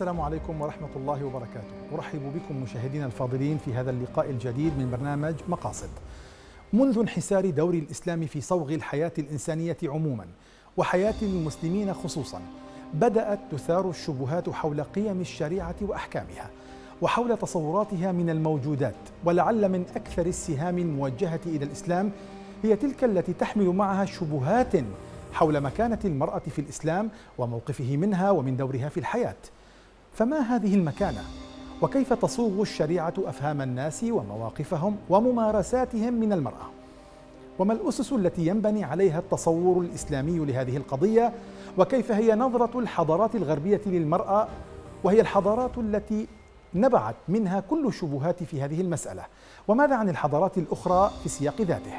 السلام عليكم ورحمة الله وبركاته أرحب بكم مشاهدينا الفاضلين في هذا اللقاء الجديد من برنامج مقاصد منذ انحسار دور الإسلام في صوغ الحياة الإنسانية عموما وحياة المسلمين خصوصا بدأت تثار الشبهات حول قيم الشريعة وأحكامها وحول تصوراتها من الموجودات ولعل من أكثر السهام الموجهة إلى الإسلام هي تلك التي تحمل معها شبهات حول مكانة المرأة في الإسلام وموقفه منها ومن دورها في الحياة فما هذه المكانه وكيف تصوغ الشريعه افهام الناس ومواقفهم وممارساتهم من المراه وما الاسس التي ينبني عليها التصور الاسلامي لهذه القضيه وكيف هي نظره الحضارات الغربيه للمراه وهي الحضارات التي نبعت منها كل الشبهات في هذه المساله وماذا عن الحضارات الاخرى في سياق ذاته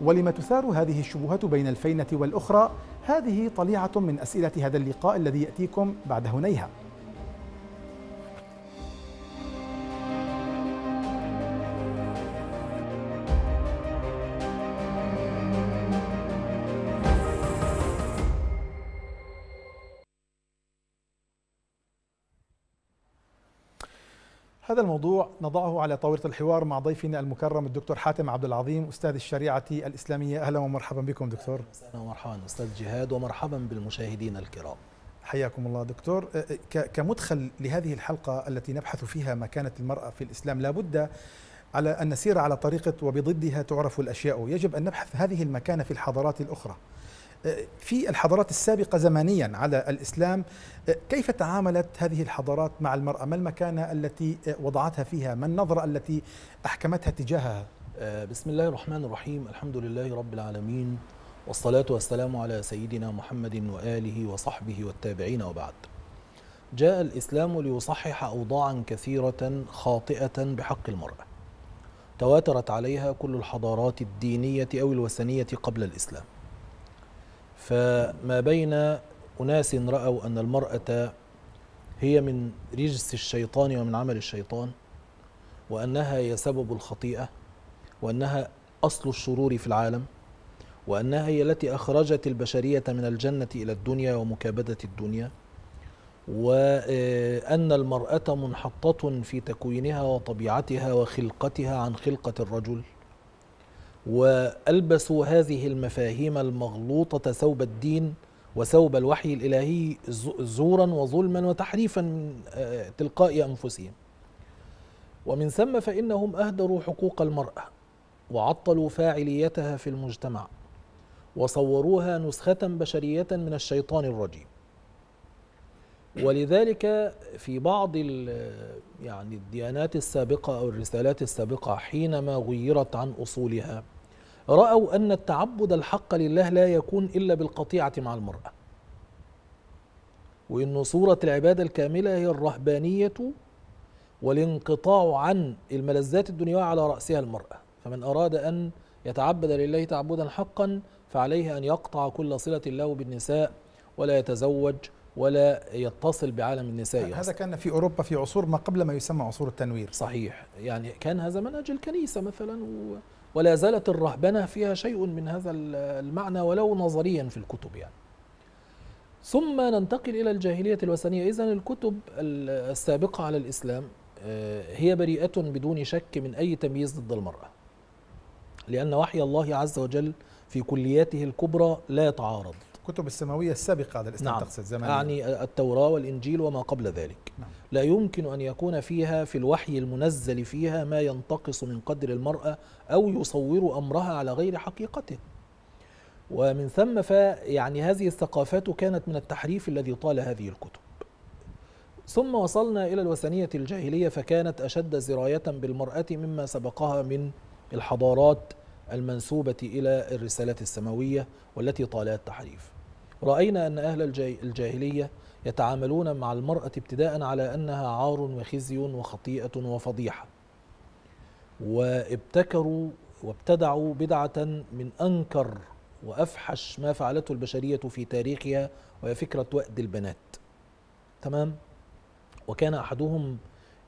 ولم تثار هذه الشبهات بين الفينه والاخرى هذه طليعه من اسئله هذا اللقاء الذي ياتيكم بعد هنيها هذا الموضوع نضعه على طاولة الحوار مع ضيفنا المكرم الدكتور حاتم عبد العظيم أستاذ الشريعة الإسلامية أهلا ومرحبا بكم دكتور أهلا ومرحبا أستاذ جهاد ومرحبا بالمشاهدين الكرام حياكم الله دكتور أه، أه، كمدخل لهذه الحلقة التي نبحث فيها مكانة المرأة في الإسلام لابد على أن نسير على طريقة وبضدها تعرف الأشياء يجب أن نبحث هذه المكانة في الحضارات الأخرى في الحضارات السابقة زمنيا على الإسلام كيف تعاملت هذه الحضارات مع المرأة ما المكانة التي وضعتها فيها ما النظرة التي أحكمتها تجاهها آه، بسم الله الرحمن الرحيم الحمد لله رب العالمين والصلاة والسلام على سيدنا محمد وآله وصحبه والتابعين وبعد جاء الإسلام ليصحح أوضاعا كثيرة خاطئة بحق المرأة تواترت عليها كل الحضارات الدينية أو الوثنية قبل الإسلام فما بين أناس رأوا أن المرأة هي من رجس الشيطان ومن عمل الشيطان وأنها هي سبب الخطيئة وأنها أصل الشرور في العالم وأنها هي التي أخرجت البشرية من الجنة إلى الدنيا ومكابدة الدنيا وأن المرأة منحطة في تكوينها وطبيعتها وخلقتها عن خلقة الرجل والبسوا هذه المفاهيم المغلوطه ثوب الدين وثوب الوحي الالهي زورا وظلما وتحريفا من آه، تلقاء انفسهم ومن ثم فانهم اهدروا حقوق المراه وعطلوا فاعليتها في المجتمع وصوروها نسخه بشريه من الشيطان الرجيم ولذلك في بعض يعني الديانات السابقه او الرسالات السابقه حينما غيرت عن اصولها رأوا أن التعبد الحق لله لا يكون إلا بالقطيعة مع المرأة وأن صورة العبادة الكاملة هي الرهبانية والانقطاع عن الملذات الدنيوية على رأسها المرأة فمن أراد أن يتعبد لله تعبدا حقا فعليه أن يقطع كل صلة له بالنساء ولا يتزوج ولا يتصل بعالم النساء هذا كان في أوروبا في عصور ما قبل ما يسمى عصور التنوير صحيح يعني كان هذا منهج الكنيسة مثلا و ولا زالت الرهبنة فيها شيء من هذا المعنى ولو نظريا في الكتب يعني ثم ننتقل إلى الجاهلية الوثنية إذا الكتب السابقة على الإسلام آه، هي بريئة بدون شك من أي تمييز ضد المرأة لأن وحي الله عز وجل في كلياته الكبرى لا يتعارض الكتب السماوية السابقة على الإسلام نعم تقصد زمان يعني التوراة والإنجيل وما قبل ذلك نعم. لا يمكن أن يكون فيها في الوحي المنزل فيها ما ينتقص من قدر المرأة أو يصور أمرها على غير حقيقته ومن ثم يعني هذه الثقافات كانت من التحريف الذي طال هذه الكتب ثم وصلنا إلى الوثنية الجاهلية فكانت أشد زراية بالمرأة مما سبقها من الحضارات المنسوبة إلى الرسالات السماوية والتي طالها التحريف رأينا أن أهل الجاهلية يتعاملون مع المرأة ابتداء على أنها عار وخزي وخطيئة وفضيحة وابتكروا وابتدعوا بدعة من أنكر وأفحش ما فعلته البشرية في تاريخها وهي فكرة وأد البنات تمام وكان أحدهم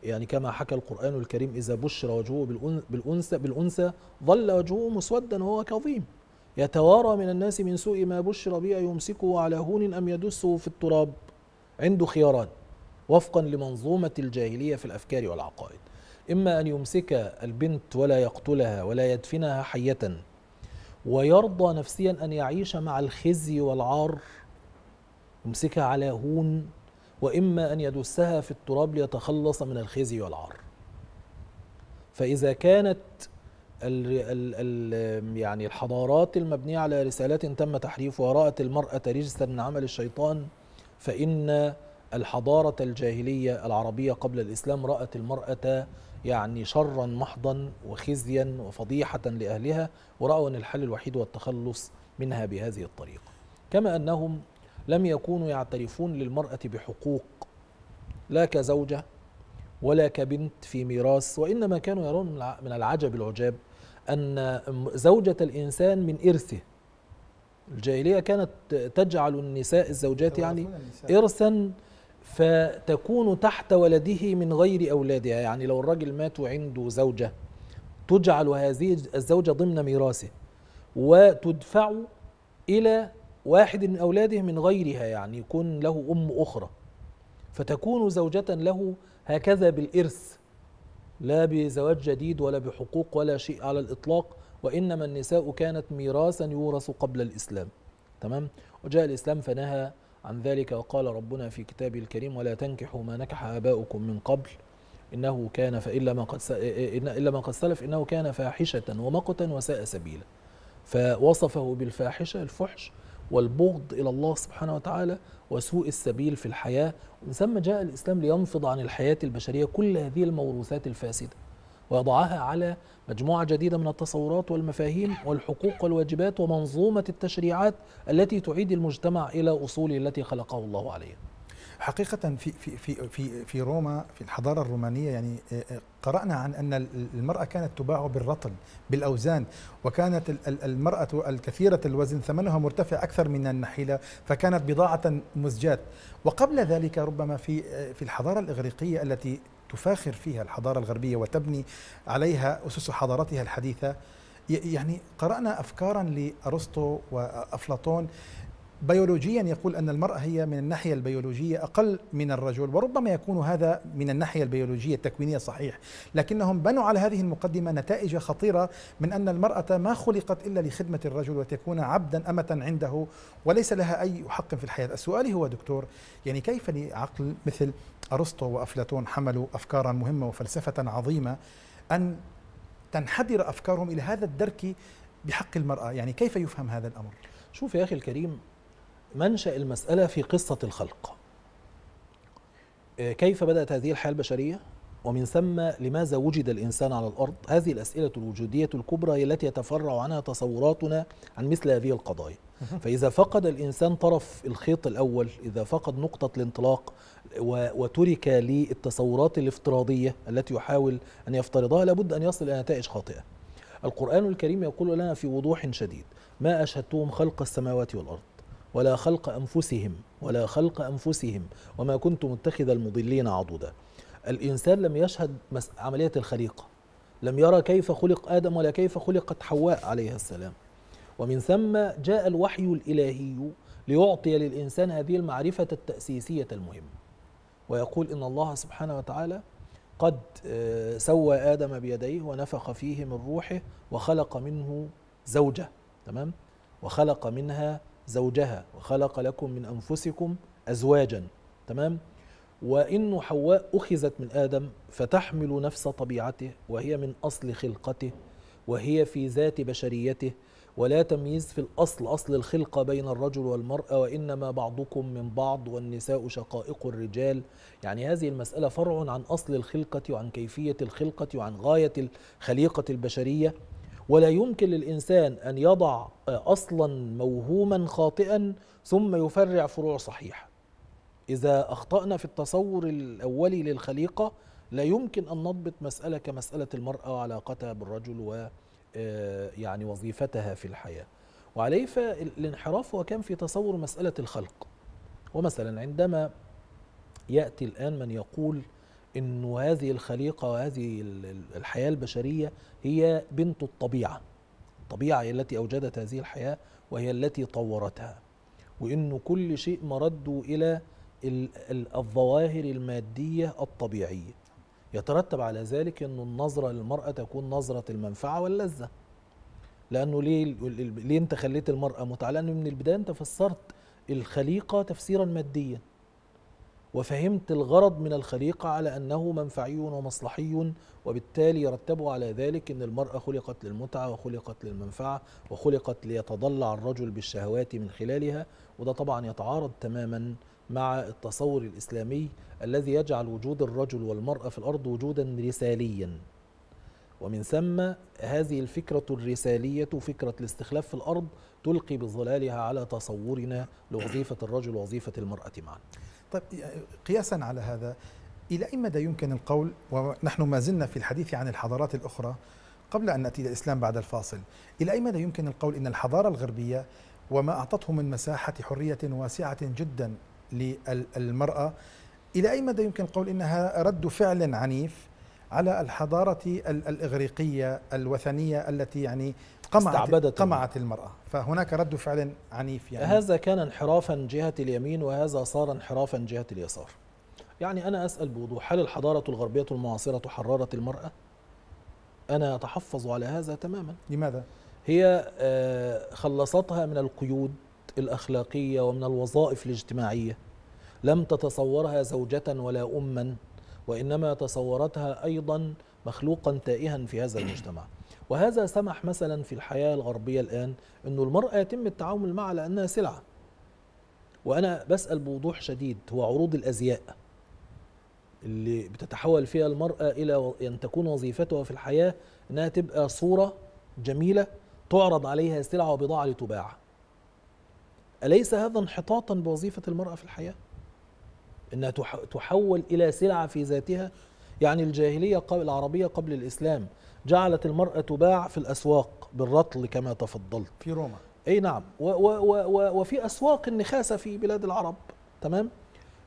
يعني كما حكى القرآن الكريم إذا بشر وجهه بالأنثى بالأنثى ظل وجهه مسودا وهو كظيم يتوارى من الناس من سوء ما بشر به أيمسكه على هون أم يدسه في التراب عنده خياران وفقا لمنظومة الجاهلية في الأفكار والعقائد إما أن يمسك البنت ولا يقتلها ولا يدفنها حية ويرضى نفسيا أن يعيش مع الخزي والعار يمسكها على هون وإما أن يدسها في التراب ليتخلص من الخزي والعار فإذا كانت ال ال الـ يعني الحضارات المبنية على رسالات تم تحريفها رأت المرأة رجسا من عمل الشيطان فإن الحضارة الجاهلية العربية قبل الإسلام رأت المرأة يعني شرا محضا وخزيا وفضيحة لأهلها ورأوا أن الحل الوحيد هو التخلص منها بهذه الطريقة كما أنهم لم يكونوا يعترفون للمرأة بحقوق لا كزوجة ولا كبنت في ميراث وإنما كانوا يرون من العجب العجاب أن زوجة الإنسان من إرثه الجاهلية كانت تجعل النساء الزوجات يعني إرثا فتكون تحت ولده من غير أولادها يعني لو الرجل مات وعنده زوجة تجعل هذه الزوجة ضمن ميراثه وتدفع إلى واحد من أولاده من غيرها يعني يكون له أم أخرى فتكون زوجة له هكذا بالإرث لا بزواج جديد ولا بحقوق ولا شيء على الإطلاق وإنما النساء كانت ميراثا يورث قبل الإسلام تمام وجاء الإسلام فنهى عن ذلك وقال ربنا في كتابه الكريم ولا تنكحوا ما نكح آباؤكم من قبل إنه كان فإلا ما قد إلا ما قد سلف إنه كان فاحشة ومقتا وساء سبيلا فوصفه بالفاحشة الفحش والبغض إلى الله سبحانه وتعالى وسوء السبيل في الحياة ومن ثم جاء الإسلام لينفض عن الحياة البشرية كل هذه الموروثات الفاسدة ويضعها على مجموعة جديدة من التصورات والمفاهيم والحقوق والواجبات ومنظومة التشريعات التي تعيد المجتمع إلى أصوله التي خلقه الله عليها حقيقة في في في في في روما في الحضارة الرومانية يعني آه، آه، قرأنا عن أن المرأة كانت تباع بالرطل بالأوزان وكانت المرأة الكثيرة الوزن ثمنها مرتفع أكثر من النحيلة فكانت بضاعة مزجات وقبل ذلك ربما في آه، في الحضارة الإغريقية التي تفاخر فيها الحضارة الغربية وتبني عليها أسس حضارتها الحديثة يعني قرأنا أفكارا لأرسطو وأفلاطون بيولوجيا يقول أن المرأة هي من الناحية البيولوجية أقل من الرجل وربما يكون هذا من الناحية البيولوجية التكوينية صحيح لكنهم بنوا على هذه المقدمة نتائج خطيرة من أن المرأة ما خلقت إلا لخدمة الرجل وتكون عبدا أمة عنده وليس لها أي حق في الحياة السؤال هو دكتور يعني كيف لعقل مثل أرسطو وأفلاطون حملوا أفكارا مهمة وفلسفة عظيمة أن تنحدر أفكارهم إلى هذا الدرك بحق المرأة يعني كيف يفهم هذا الأمر؟ شوف يا أخي الكريم منشأ المسألة في قصة الخلق آه، كيف بدأت هذه الحياة البشرية ومن ثم لماذا وجد الإنسان على الأرض هذه الأسئلة الوجودية الكبرى التي يتفرع عنها تصوراتنا عن مثل هذه القضايا فإذا فقد الإنسان طرف الخيط الأول إذا فقد نقطة الانطلاق وترك للتصورات الافتراضية التي يحاول أن يفترضها لابد أن يصل إلى نتائج خاطئة القرآن الكريم يقول لنا في وضوح شديد ما أشهدتهم خلق السماوات والأرض ولا خلق أنفسهم ولا خلق أنفسهم وما كنت متخذ المضلين عضدا الإنسان لم يشهد عملية الخليقة لم يرى كيف خلق آدم ولا كيف خلقت حواء عليها السلام ومن ثم جاء الوحي الإلهي ليعطي للإنسان هذه المعرفة التأسيسية المهمة ويقول إن الله سبحانه وتعالى قد آه، سوى آدم بيديه ونفخ فيه من روحه وخلق منه زوجة تمام وخلق منها زوجها وخلق لكم من أنفسكم أزواجا تمام وإن حواء أخذت من آدم فتحمل نفس طبيعته وهي من أصل خلقته وهي في ذات بشريته ولا تمييز في الأصل أصل الخلقة بين الرجل والمرأة وإنما بعضكم من بعض والنساء شقائق الرجال يعني هذه المسألة فرع عن أصل الخلقة وعن كيفية الخلقة وعن غاية الخليقة البشرية ولا يمكن للإنسان أن يضع أصلا موهوما خاطئا ثم يفرع فروع صحيحة إذا أخطأنا في التصور الأولي للخليقة لا يمكن أن نضبط مسألة كمسألة المرأة وعلاقتها بالرجل و آه، يعني وظيفتها في الحياة وعليه فالانحراف هو كان في تصور مسألة الخلق ومثلا عندما يأتي الآن من يقول انه هذه الخليقه وهذه الحياه البشريه هي بنت الطبيعه الطبيعه هي التي اوجدت هذه الحياه وهي التي طورتها وانه كل شيء مرده الى الظواهر الماديه الطبيعيه يترتب على ذلك أن النظرة للمرأة تكون نظرة المنفعة واللذة لأنه ليه, ليه أنت خليت المرأة متعة لأنه من البداية أنت فسرت الخليقة تفسيرا ماديا وفهمت الغرض من الخليقة على أنه منفعي ومصلحي وبالتالي يرتب على ذلك أن المرأة خلقت للمتعة وخلقت للمنفعة وخلقت ليتضلع الرجل بالشهوات من خلالها وده طبعا يتعارض تماما مع التصور الإسلامي الذي يجعل وجود الرجل والمرأة في الأرض وجودا رساليا ومن ثم هذه الفكرة الرسالية فكرة الاستخلاف في الأرض تلقي بظلالها على تصورنا لوظيفة الرجل ووظيفة المرأة معا طيب قياسا على هذا إلى أي مدى يمكن القول ونحن ما زلنا في الحديث عن الحضارات الأخرى قبل أن نأتي إلى الإسلام بعد الفاصل إلى أي مدى يمكن القول أن الحضارة الغربية وما أعطته من مساحة حرية واسعة جدا للمرأة إلى أي مدى يمكن القول إنها رد فعل عنيف على الحضارة الإغريقية الوثنية التي يعني قمعت استعبدت قمعت المرأة فهناك رد فعل عنيف يعني هذا كان انحرافا جهة اليمين وهذا صار انحرافا جهة اليسار يعني أنا أسأل بوضوح هل الحضارة الغربية المعاصرة حررت المرأة؟ أنا أتحفظ على هذا تماما لماذا؟ هي آه، خلصتها من القيود الأخلاقية ومن الوظائف الاجتماعية لم تتصورها زوجة ولا أما وإنما تصورتها أيضا مخلوقا تائها في هذا المجتمع وهذا سمح مثلا في الحياة الغربية الآن أنه المرأة يتم التعامل معها لأنها سلعة وأنا بسأل بوضوح شديد هو عروض الأزياء اللي بتتحول فيها المرأة إلى أن يعني تكون وظيفتها في الحياة أنها تبقى صورة جميلة تعرض عليها سلعة وبضاعة لتباع أليس هذا انحطاطا بوظيفة المرأة في الحياة؟ أنها تحول إلى سلعة في ذاتها يعني الجاهلية العربية قبل الإسلام جعلت المرأة تباع في الأسواق بالرطل كما تفضلت في روما أي نعم و و و وفي أسواق النخاسة في بلاد العرب تمام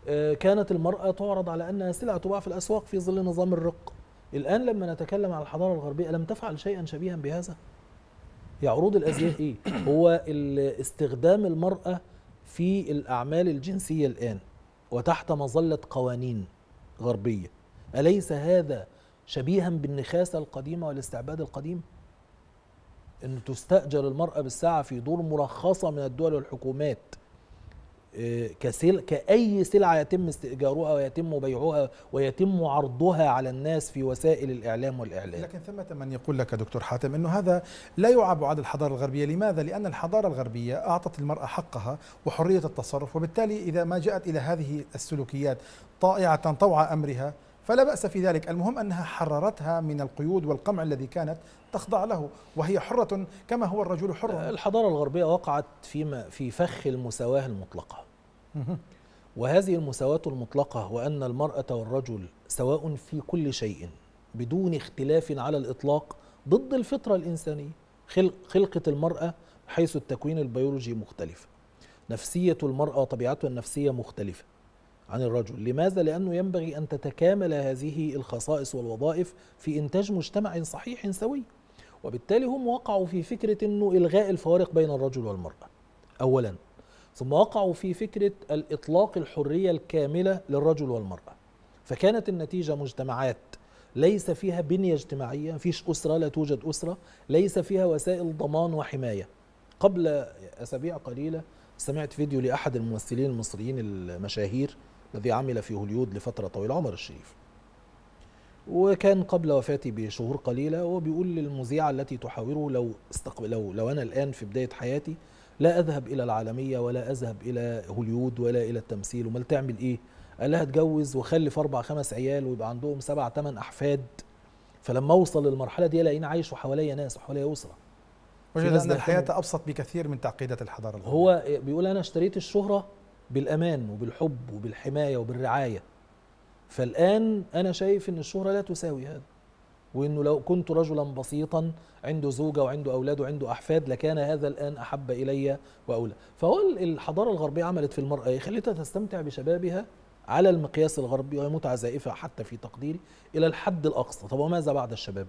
آه كانت المرأة تعرض على أنها سلعة تباع في الأسواق في ظل نظام الرق الآن لما نتكلم عن الحضارة الغربية لم تفعل شيئا شبيها بهذا هي عروض الأزياء إيه؟ هو استخدام المرأة في الأعمال الجنسية الآن وتحت مظلة قوانين غربية أليس هذا شبيها بالنخاسة القديمة والاستعباد القديم أن تستأجر المرأة بالساعة في دور مرخصة من الدول والحكومات آه، كسل كأي سلعة يتم استئجارها ويتم بيعها ويتم عرضها على الناس في وسائل الإعلام والإعلام لكن ثمة من يقول لك دكتور حاتم أنه هذا لا يعاب عن الحضارة الغربية لماذا؟ لأن الحضارة الغربية أعطت المرأة حقها وحرية التصرف وبالتالي إذا ما جاءت إلى هذه السلوكيات طائعة طوع أمرها فلا بأس في ذلك المهم أنها حررتها من القيود والقمع الذي كانت تخضع له وهي حرة كما هو الرجل حر الحضارة الغربية وقعت فيما في فخ المساواة المطلقة وهذه المساواة المطلقة وأن المرأة والرجل سواء في كل شيء بدون اختلاف على الإطلاق ضد الفطرة الإنسانية خلق خلقة المرأة حيث التكوين البيولوجي مختلف نفسية المرأة وطبيعتها النفسية مختلفة عن الرجل لماذا؟ لأنه ينبغي أن تتكامل هذه الخصائص والوظائف في إنتاج مجتمع صحيح سوي وبالتالي هم وقعوا في فكرة أنه إلغاء الفوارق بين الرجل والمرأة أولا ثم وقعوا في فكرة الإطلاق الحرية الكاملة للرجل والمرأة فكانت النتيجة مجتمعات ليس فيها بنية اجتماعية فيش أسرة لا توجد أسرة ليس فيها وسائل ضمان وحماية قبل أسابيع قليلة سمعت فيديو لأحد الممثلين المصريين المشاهير الذي عمل في هوليود لفترة طويلة عمر الشريف وكان قبل وفاتي بشهور قليلة وبيقول للمذيعة التي تحاوره لو, استقبل لو, لو أنا الآن في بداية حياتي لا أذهب إلى العالمية ولا أذهب إلى هوليود ولا إلى التمثيل أمال تعمل إيه؟ قال لها اتجوز وخلف أربع خمس عيال ويبقى عندهم سبع تمن أحفاد فلما أوصل للمرحلة دي ألاقيني عايش وحواليا ناس وحواليا أسرة وجد أن الحياة أبسط بكثير من تعقيدات الحضارة هو بيقول أنا اشتريت الشهرة بالامان وبالحب وبالحمايه وبالرعايه فالان انا شايف ان الشهره لا تساوي هذا وانه لو كنت رجلا بسيطا عنده زوجه وعنده اولاد وعنده احفاد لكان هذا الان احب الي واولى فهو الحضاره الغربيه عملت في المراه ايه خلتها تستمتع بشبابها على المقياس الغربي وهي متعه زائفه حتى في تقديري الى الحد الاقصى طب وماذا بعد الشباب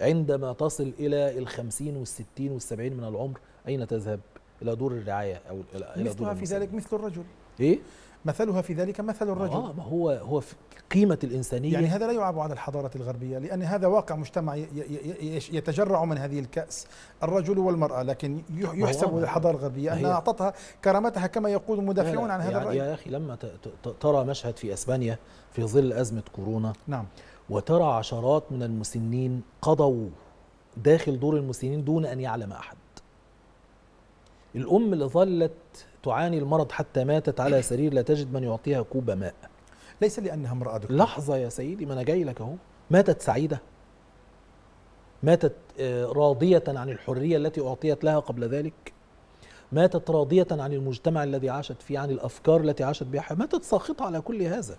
عندما تصل الى الخمسين والستين والسبعين من العمر اين تذهب الى دور الرعايه او الى دور مثلها في ذلك مثل الرجل ايه مثلها في ذلك مثل الرجل اه ما هو هو في قيمه الانسانيه يعني هذا لا يعاب عن الحضاره الغربيه لان هذا واقع مجتمع يتجرع من هذه الكاس الرجل والمراه لكن يحسب للحضاره الغربيه انها اعطتها كرامتها كما يقول مدافعون عن هذا يعني الراي يا اخي لما ترى مشهد في اسبانيا في ظل ازمه كورونا نعم وترى عشرات من المسنين قضوا داخل دور المسنين دون ان يعلم احد الأم اللي ظلت تعاني المرض حتى ماتت على سرير لا تجد من يعطيها كوب ماء ليس لأنها امرأة دكتور لحظة يا سيدي ما أنا جاي لك أهو ماتت سعيدة ماتت آه، راضية عن الحرية التي أعطيت لها قبل ذلك ماتت راضية عن المجتمع الذي عاشت فيه عن الأفكار التي عاشت بها ماتت ساخطة على كل هذا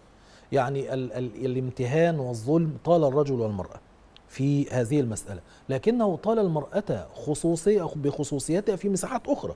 يعني ال ال الامتهان والظلم طال الرجل والمرأة في هذه المسألة لكنه طال المرأة خصوصية بخصوصيتها في مساحات أخرى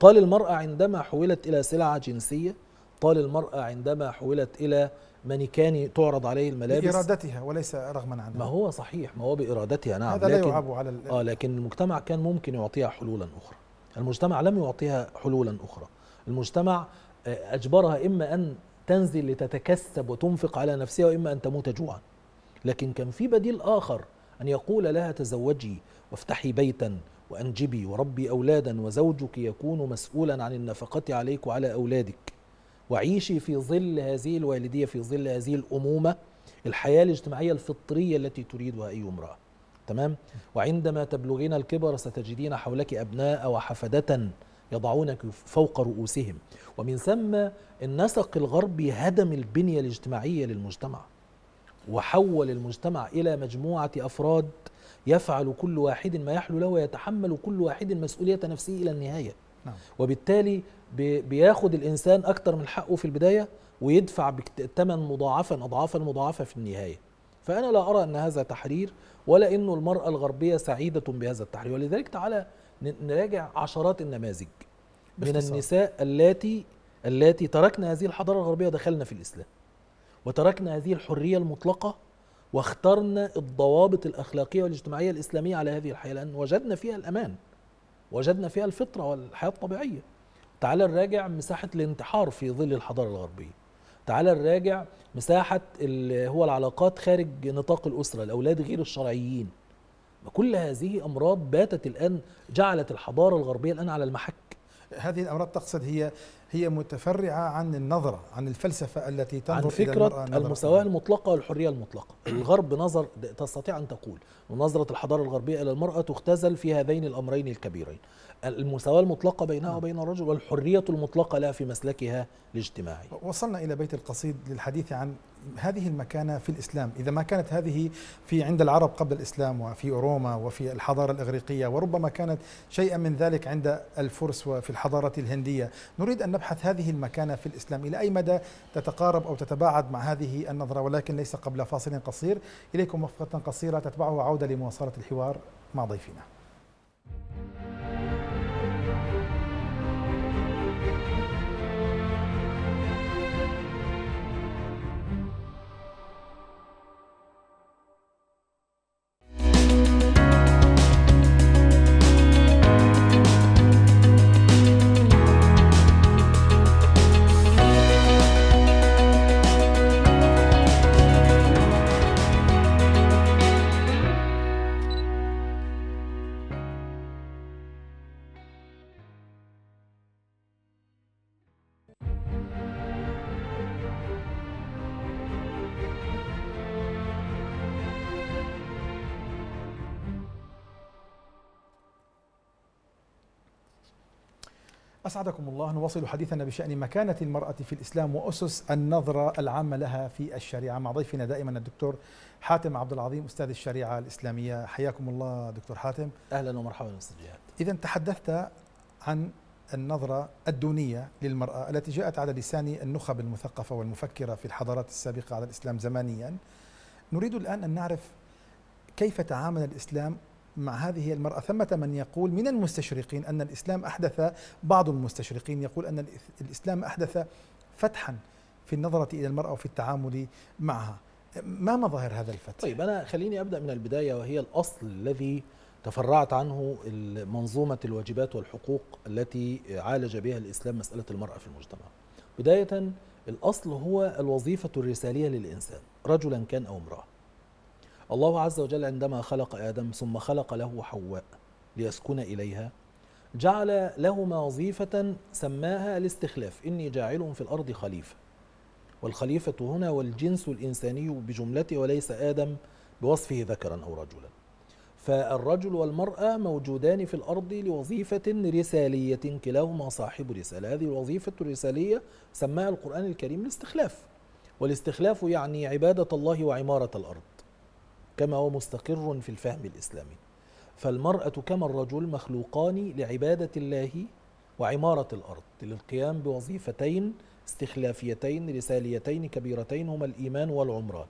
طال المرأة عندما حولت إلى سلعة جنسية طال المرأة عندما حولت إلى مانيكان تعرض عليه الملابس بإرادتها وليس رغما عنها ما هو صحيح ما هو بإرادتها نعم هذا لكن لا يعاب على آه لكن المجتمع كان ممكن يعطيها حلولا أخرى المجتمع لم يعطيها حلولا أخرى المجتمع آه، أجبرها إما أن تنزل لتتكسب وتنفق على نفسها وإما أن تموت جوعا لكن كان في بديل آخر أن يقول لها تزوجي وافتحي بيتا وأنجبي وربي أولادا وزوجك يكون مسؤولا عن النفقة عليك وعلى أولادك وعيشي في ظل هذه الوالدية في ظل هذه الأمومة الحياة الاجتماعية الفطرية التي تريدها أي امرأة تمام وعندما تبلغين الكبر ستجدين حولك أبناء وحفدة يضعونك فوق رؤوسهم ومن ثم النسق الغربي هدم البنية الاجتماعية للمجتمع وحول المجتمع إلى مجموعة أفراد يفعل كل واحد ما يحلو له ويتحمل كل واحد مسؤولية نفسه إلى النهاية نعم. وبالتالي بياخد الإنسان أكتر من حقه في البداية ويدفع ثمن مضاعفا أضعافا مضاعفة في النهاية فأنا لا أرى أن هذا تحرير ولا أنه المرأة الغربية سعيدة بهذا التحرير ولذلك تعالى نراجع عشرات النماذج من النساء اللاتي اللاتي تركنا هذه الحضارة الغربية دخلنا في الإسلام وتركنا هذه الحرية المطلقة واخترنا الضوابط الأخلاقية والاجتماعية الإسلامية على هذه الحياة لأن وجدنا فيها الأمان وجدنا فيها الفطرة والحياة الطبيعية تعال نراجع مساحة الانتحار في ظل الحضارة الغربية تعال نراجع مساحة اللي هو العلاقات خارج نطاق الأسرة الأولاد غير الشرعيين كل هذه أمراض باتت الآن جعلت الحضارة الغربية الآن على المحك هذه الأمراض تقصد هي هي متفرعة عن النظرة عن الفلسفة التي تنظر عن فكرة إلى المرأة المساواة المطلقة والحرية المطلقة الغرب نظر تستطيع أن تقول نظرة الحضارة الغربية إلى المرأة تختزل في هذين الأمرين الكبيرين المساواة المطلقة بينها نعم. وبين الرجل والحرية المطلقة لها في مسلكها الاجتماعي وصلنا إلى بيت القصيد للحديث عن هذه المكانة في الإسلام إذا ما كانت هذه في عند العرب قبل الإسلام وفي روما وفي الحضارة الإغريقية وربما كانت شيئا من ذلك عند الفرس وفي الحضارة الهندية نريد أن نبحث هذه المكانة في الإسلام إلى أي مدى تتقارب أو تتباعد مع هذه النظرة ولكن ليس قبل فاصل قصير إليكم وقفة قصيرة تتبعه عودة لمواصلة الحوار مع ضيفنا Thank you. أسعدكم الله نواصل حديثنا بشأن مكانة المرأة في الإسلام وأسس النظرة العامة لها في الشريعة مع ضيفنا دائما الدكتور حاتم عبد العظيم أستاذ الشريعة الإسلامية حياكم الله دكتور حاتم أهلا ومرحبا بالسجيات إذا تحدثت عن النظرة الدونية للمرأة التي جاءت على لسان النخب المثقفة والمفكرة في الحضارات السابقة على الإسلام زمانيا نريد الآن أن نعرف كيف تعامل الإسلام مع هذه المرأة ثمة من يقول من المستشرقين أن الإسلام أحدث بعض المستشرقين يقول أن الإسلام أحدث فتحا في النظرة إلى المرأة وفي التعامل معها ما مظاهر هذا الفتح؟ طيب أنا خليني أبدأ من البداية وهي الأصل الذي تفرعت عنه منظومة الواجبات والحقوق التي عالج بها الإسلام مسألة المرأة في المجتمع بداية الأصل هو الوظيفة الرسالية للإنسان رجلا كان أو امرأة الله عز وجل عندما خلق آدم ثم خلق له حواء ليسكن إليها جعل لهما وظيفة سماها الاستخلاف إني جاعل في الأرض خليفة والخليفة هنا والجنس الإنساني بجملته وليس آدم بوصفه ذكرا أو رجلا فالرجل والمرأة موجودان في الأرض لوظيفة رسالية كلاهما صاحب رسالة هذه الوظيفة الرسالية سماها القرآن الكريم الاستخلاف والاستخلاف يعني عبادة الله وعمارة الأرض كما هو مستقر في الفهم الإسلامي فالمرأة كما الرجل مخلوقان لعبادة الله وعمارة الأرض للقيام بوظيفتين استخلافيتين رساليتين كبيرتين هما الإيمان والعمران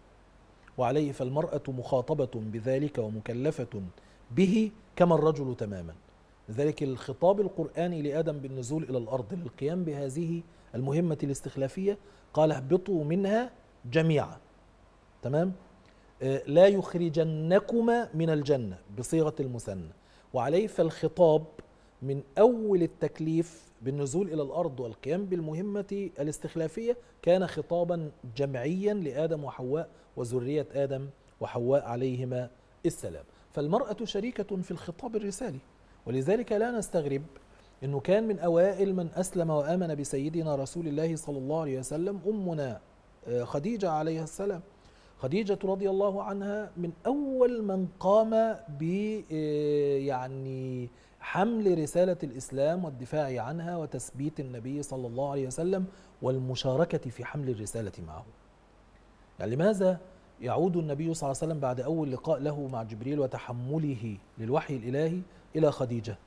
وعليه فالمرأة مخاطبة بذلك ومكلفة به كما الرجل تماما لذلك الخطاب القرآني لآدم بالنزول إلى الأرض للقيام بهذه المهمة الاستخلافية قال اهبطوا منها جميعا تمام آه، لا يخرجنكما من الجنة بصيغة المثنى وعليه فالخطاب من أول التكليف بالنزول إلى الأرض والقيام بالمهمة الاستخلافية كان خطابا جمعيا لآدم وحواء وذرية آدم وحواء عليهما السلام فالمرأة شريكة في الخطاب الرسالي ولذلك لا نستغرب أنه كان من أوائل من أسلم وآمن بسيدنا رسول الله صلى الله عليه وسلم أمنا آه، خديجة عليها السلام خديجة رضي الله عنها من أول من قام ب آه، يعني حمل رسالة الإسلام والدفاع عنها وتثبيت النبي صلى الله عليه وسلم والمشاركة في حمل الرسالة معه يعني لماذا يعود النبي صلى الله عليه وسلم بعد أول لقاء له مع جبريل وتحمله للوحي الإلهي إلى خديجة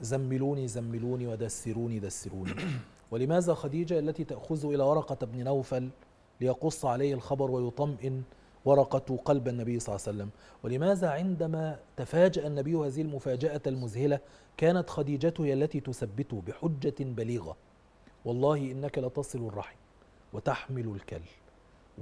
زملوني زملوني ودسروني دسروني ولماذا خديجة التي تأخذ إلى ورقة بن نوفل ليقص عليه الخبر ويطمئن ورقة قلب النبي صلى الله عليه وسلم ولماذا عندما تفاجأ النبي هذه المفاجأة المذهلة كانت خديجة هي التي تثبته بحجة بليغة والله إنك لتصل الرحم وتحمل الكل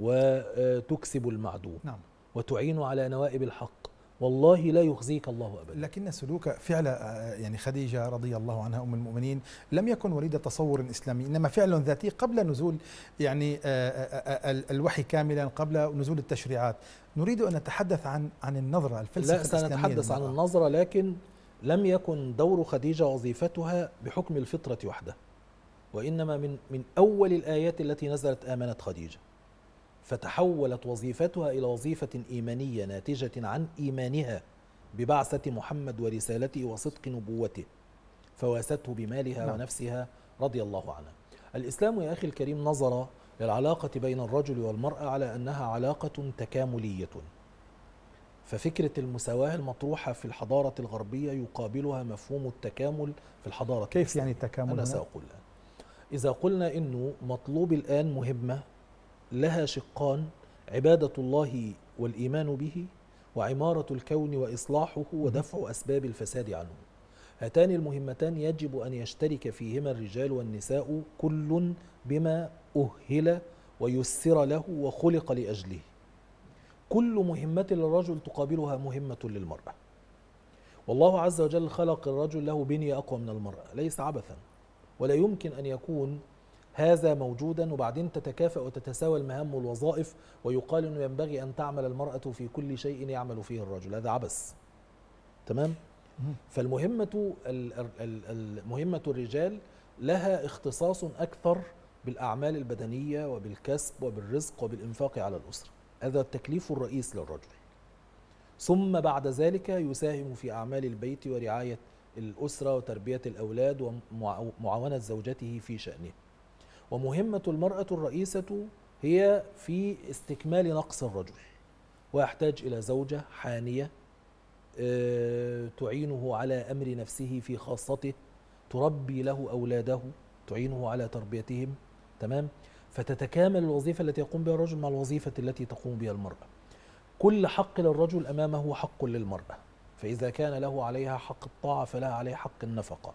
وتكسب المعدوم نعم. وتعين على نوائب الحق والله لا يخزيك الله أبدا لكن سلوك فعل آه، يعني خديجة رضي الله عنها أم المؤمنين لم يكن وليد تصور إسلامي إنما فعل ذاتي قبل نزول يعني آه، آه، الوحي كاملا قبل نزول التشريعات نريد أن نتحدث عن عن النظرة الفلسفة لا سنتحدث عن النظرة لكن لم يكن دور خديجة وظيفتها بحكم الفطرة وحدها وإنما من من أول الآيات التي نزلت آمنت خديجة فتحولت وظيفتها إلى وظيفة إيمانية ناتجة عن إيمانها ببعثة محمد ورسالته وصدق نبوته فواسته بمالها نعم. ونفسها رضي الله عنها الإسلام يا أخي الكريم نظر للعلاقة بين الرجل والمرأة على أنها علاقة تكاملية ففكرة المساواة المطروحة في الحضارة الغربية يقابلها مفهوم التكامل في الحضارة كيف الإسلام. يعني التكامل؟ أنا سأقول الآن إذا قلنا أنه مطلوب الآن مهمة لها شقان عبادة الله والإيمان به وعمارة الكون وإصلاحه ودفع أسباب الفساد عنه هاتان المهمتان يجب أن يشترك فيهما الرجال والنساء كل بما أهل ويسر له وخلق لأجله كل مهمة للرجل تقابلها مهمة للمرأة والله عز وجل خلق الرجل له بنية أقوى من المرأة ليس عبثا ولا يمكن أن يكون هذا موجودا وبعدين تتكافئ وتتساوى المهام والوظائف ويقال انه ينبغي ان تعمل المراه في كل شيء يعمل فيه الرجل هذا عبث تمام فالمهمه مهمه الرجال لها اختصاص اكثر بالاعمال البدنيه وبالكسب وبالرزق وبالانفاق على الاسره هذا التكليف الرئيس للرجل ثم بعد ذلك يساهم في اعمال البيت ورعايه الاسره وتربيه الاولاد ومعاونه زوجته في شانه ومهمة المرأة الرئيسة هي في استكمال نقص الرجل ويحتاج إلى زوجة حانية آه، تعينه على أمر نفسه في خاصته تربي له أولاده تعينه على تربيتهم تمام فتتكامل الوظيفة التي يقوم بها الرجل مع الوظيفة التي تقوم بها المرأة كل حق للرجل أمامه حق للمرأة فإذا كان له عليها حق الطاعة فلا عليه حق النفقة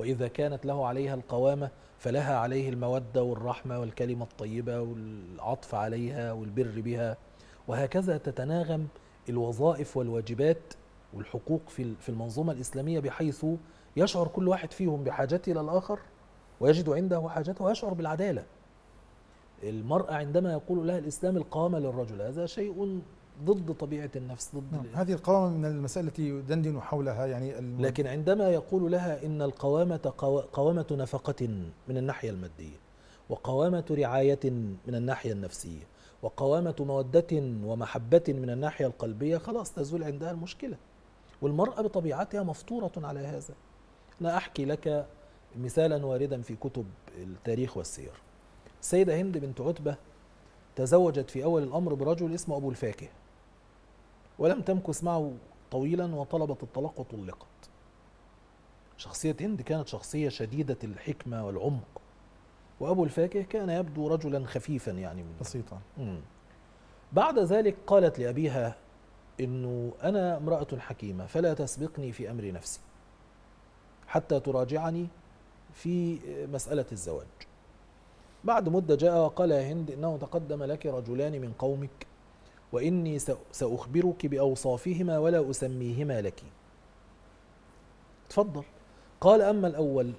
وإذا كانت له عليها القوامة فلها عليه المودة والرحمة والكلمة الطيبة والعطف عليها والبر بها وهكذا تتناغم الوظائف والواجبات والحقوق في المنظومة الإسلامية بحيث يشعر كل واحد فيهم بحاجته إلى الآخر ويجد عنده حاجته ويشعر بالعدالة المرأة عندما يقول لها الإسلام القامة للرجل هذا شيء ضد طبيعة النفس ضد نعم. هذه القوامة من المسائل التي يدندن حولها يعني الم... لكن عندما يقول لها إن القوامة قوامة نفقة من الناحية المادية وقوامة رعاية من الناحية النفسية وقوامة مودة ومحبة من الناحية القلبية خلاص تزول عندها المشكلة والمرأة بطبيعتها مفطورة على هذا أنا أحكي لك مثالا واردا في كتب التاريخ والسير السيدة هند بنت عتبة تزوجت في أول الأمر برجل اسمه أبو الفاكه ولم تمكث معه طويلا وطلبت الطلاق وطلقت شخصية هند كانت شخصية شديدة الحكمة والعمق وأبو الفاكه كان يبدو رجلا خفيفا يعني بسيطا بعد ذلك قالت لأبيها إنه أنا امرأة حكيمة فلا تسبقني في أمر نفسي حتى تراجعني في مسألة الزواج بعد مدة جاء وقال يا هند إنه تقدم لك رجلان من قومك وإني سأخبرك بأوصافهما ولا أسميهما لك تفضل قال أما الأول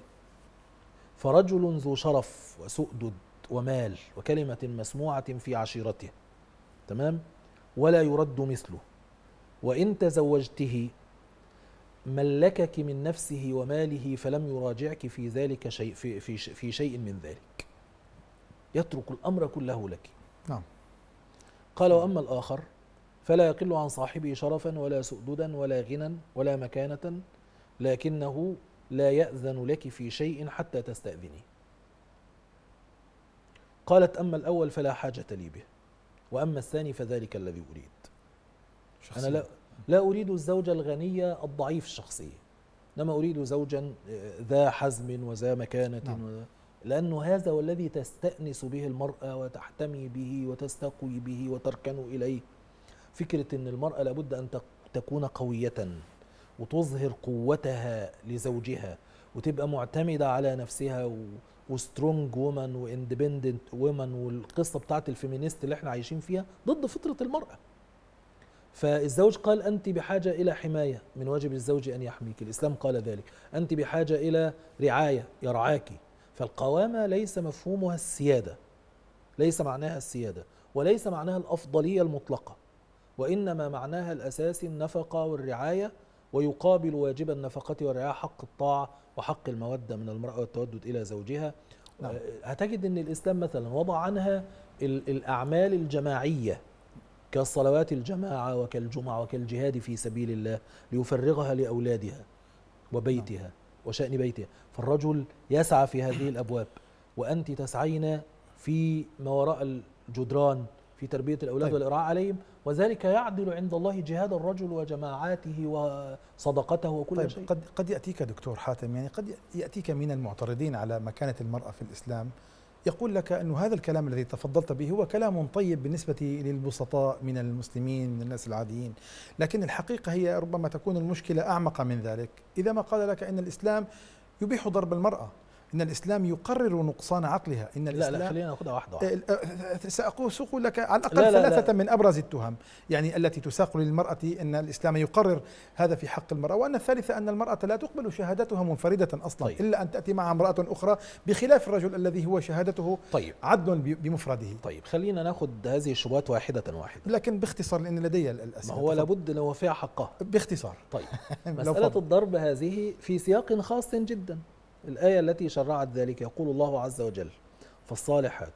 فرجل ذو شرف وسؤدد ومال وكلمة مسموعة في عشيرته تمام ولا يرد مثله وإن تزوجته ملكك من نفسه وماله فلم يراجعك في ذلك شيء في, في, في شيء من ذلك يترك الأمر كله لك نعم قال وأما الآخر فلا يقل عن صاحبه شرفا ولا سؤددا ولا غنى ولا مكانة لكنه لا يأذن لك في شيء حتى تستأذني قالت أما الأول فلا حاجة لي به وأما الثاني فذلك الذي أريد شخصية. أنا لا, لا أريد الزوجة الغنية الضعيف الشخصية إنما أريد زوجا ذا حزم وذا مكانة نعم. وذا لأنه هذا هو الذي تستأنس به المرأة وتحتمي به وتستقوي به وتركن إليه فكرة أن المرأة لابد أن تكون قوية وتظهر قوتها لزوجها وتبقى معتمدة على نفسها و... وسترونج وومن واندبندنت وومن والقصة بتاعت الفيمينيست اللي احنا عايشين فيها ضد فطرة المرأة فالزوج قال أنت بحاجة إلى حماية من واجب الزوج أن يحميك الإسلام قال ذلك أنت بحاجة إلى رعاية يرعاكي فالقوامة ليس مفهومها السيادة ليس معناها السيادة وليس معناها الأفضلية المطلقة وإنما معناها الأساسي النفقة والرعاية ويقابل واجب النفقة والرعاية حق الطاعة وحق المودة من المرأة والتودد إلى زوجها نعم. آه، هتجد أن الإسلام مثلا وضع عنها الأعمال الجماعية كالصلوات الجماعة وكالجمعة وكالجهاد في سبيل الله ليفرغها لأولادها وبيتها نعم. وشأن بيته فالرجل يسعى في هذه الأبواب وأنت تسعين في ما وراء الجدران في تربية الأولاد طيب. والإرعاء عليهم وذلك يعدل عند الله جهاد الرجل وجماعاته وصدقته وكل طيب شيء قد قد يأتيك دكتور حاتم يعني قد يأتيك من المعترضين على مكانة المرأة في الإسلام يقول لك أن هذا الكلام الذي تفضلت به هو كلام طيب بالنسبة للبسطاء من المسلمين من الناس العاديين لكن الحقيقة هي ربما تكون المشكلة أعمق من ذلك إذا ما قال لك أن الإسلام يبيح ضرب المرأة ان الاسلام يقرر نقصان عقلها ان الاسلام لا لا خلينا ناخذها واحده واحده أه، أه، سوق لك على الاقل لا ثلاثه لا من ابرز التهم يعني التي تساق للمراه ان الاسلام يقرر هذا في حق المراه وان الثالثه ان المراه لا تقبل شهادتها منفرده اصلا طيب الا ان تاتي معها امراه اخرى بخلاف الرجل الذي هو شهادته طيب عدل بمفرده طيب خلينا ناخذ هذه الشبهات واحده واحده لكن باختصار لان لدي الاسئله ما هو لابد ان وفيها حقها باختصار طيب مساله الضرب هذه في سياق خاص جدا الآية التي شرعت ذلك يقول الله عز وجل فالصالحات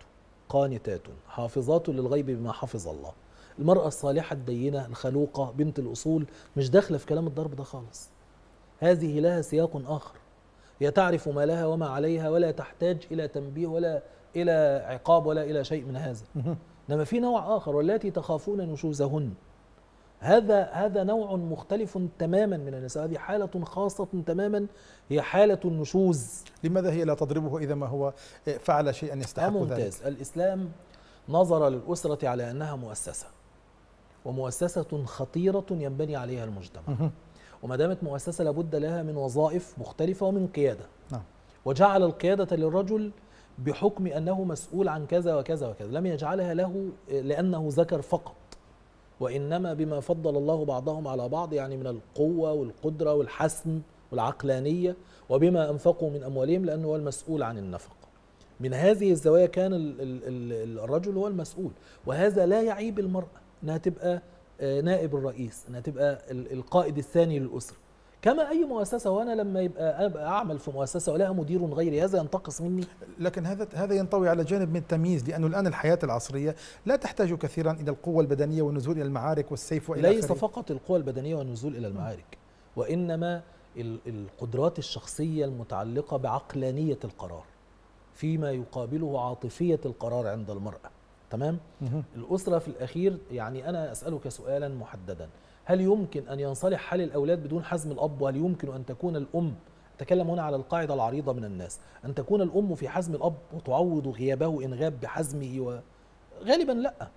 قانتات حافظات للغيب بما حفظ الله المرأة الصالحة الدينة الخلوقة بنت الأصول مش داخلة في كلام الضرب ده خالص هذه لها سياق آخر هي تعرف ما لها وما عليها ولا تحتاج إلى تنبيه ولا إلى عقاب ولا إلى شيء من هذا إنما في نوع آخر والتي تخافون نشوزهن هذا هذا نوع مختلف تماما من النساء هذه حالة خاصة تماما هي حالة النشوز لماذا هي لا تضربه إذا ما هو آه، فعل شيئا يستحق ممتاز. ذلك ممتاز الإسلام نظر للأسرة على أنها مؤسسة ومؤسسة خطيرة ينبني عليها المجتمع وما دامت مؤسسة لابد لها من وظائف مختلفة ومن قيادة نعم. وجعل القيادة للرجل بحكم أنه مسؤول عن كذا وكذا وكذا لم يجعلها له لأنه ذكر فقط وإنما بما فضل الله بعضهم على بعض يعني من القوة والقدرة والحسم والعقلانية وبما أنفقوا من أموالهم لأنه هو المسؤول عن النفقة من هذه الزوايا كان الرجل هو المسؤول وهذا لا يعيب المرأة أنها تبقى آه، نائب الرئيس أنها تبقى القائد الثاني للأسرة كما اي مؤسسه وانا لما يبقى اعمل في مؤسسه ولها مدير غيري هذا ينتقص مني لكن هذا هذا ينطوي على جانب من التمييز لانه الان الحياه العصريه لا تحتاج كثيرا الى القوه البدنيه والنزول الى المعارك والسيف والى ليس آخرين. فقط القوه البدنيه والنزول الى المعارك وانما القدرات الشخصيه المتعلقه بعقلانيه القرار فيما يقابله عاطفيه القرار عند المراه تمام الاسره في الاخير يعني انا اسالك سؤالا محددا هل يمكن أن ينصلح حال الأولاد بدون حزم الأب وهل يمكن أن تكون الأم أتكلم هنا على القاعدة العريضة من الناس أن تكون الأم في حزم الأب وتعوض غيابه إن غاب بحزمه و... غالبا لا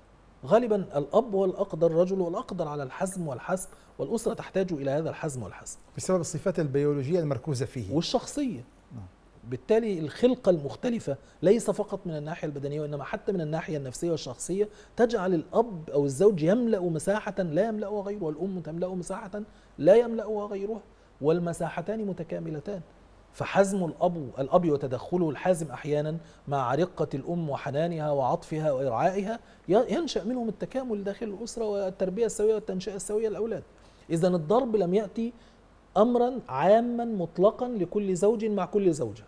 غالبا الأب هو الأقدر الرجل والأقدر على الحزم والحسم والأسرة تحتاج إلى هذا الحزم والحسم بسبب الصفات البيولوجية المركوزة فيه والشخصية بالتالي الخلقة المختلفة ليس فقط من الناحية البدنية وإنما حتى من الناحية النفسية والشخصية تجعل الأب أو الزوج يملأ مساحة لا يملأها غيره والأم تملأ مساحة لا يملأها غيرها والمساحتان متكاملتان فحزم الأب الأب وتدخله الحازم أحيانا مع رقة الأم وحنانها وعطفها وإرعائها ينشأ منهم التكامل داخل الأسرة والتربية السوية والتنشئة السوية للأولاد إذا الضرب لم يأتي امرا عاما مطلقا لكل زوج مع كل زوجه